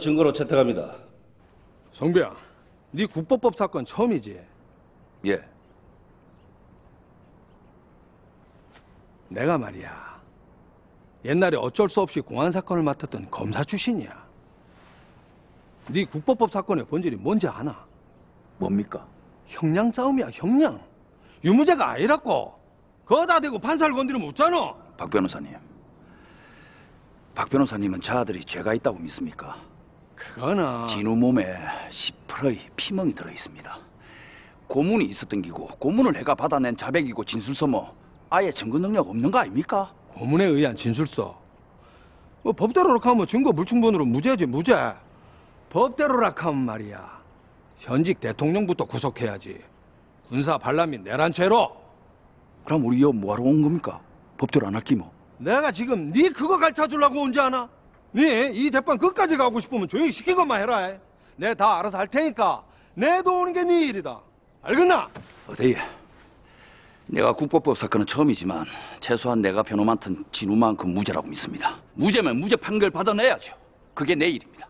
증거로 채택합니다. 성비야, 네 국법법 사건 처음이지? 예. 내가 말이야. 옛날에 어쩔 수 없이 공안 사건을 맡았던 검사 출신이야. 네 국법법 사건의 본질이 뭔지 아나? 뭡니까? 형량 싸움이야, 형량. 유무죄가 아니라고. 거다 대고 판사를 건드리면 웃잖아. 박 변호사님. 박 변호사님은 자 아들이 죄가 있다고 믿습니까? 그거는 진우 몸에 10%의 피멍이 들어 있습니다. 고문이 있었던 기고 고문을 해가 받아낸 자백이고 진술서 뭐 아예 증거 능력 없는 거 아닙니까? 고문에 의한 진술서. 뭐 법대로라 하면 증거 불충분으로 무죄지 무죄. 법대로라 하면 말이야. 현직 대통령부터 구속해야지. 군사 반란민 내란 죄로. 그럼 우리 여 뭐하러 온 겁니까? 법대로 안 할기 뭐. 내가 지금 네 그거 갈르쳐 주려고 온줄 아나? 네이 재판 끝까지 가고 싶으면 조용히 시킨 것만 해라. 내다 네, 알아서 할 테니까 내도 우는게 네 일이다. 알겠나? 어데이 내가 국보법 사건은 처음이지만 최소한 내가 변호 맡은 진우만큼 무죄라고 믿습니다. 무죄면 무죄 판결 받아내야죠. 그게 내 일입니다.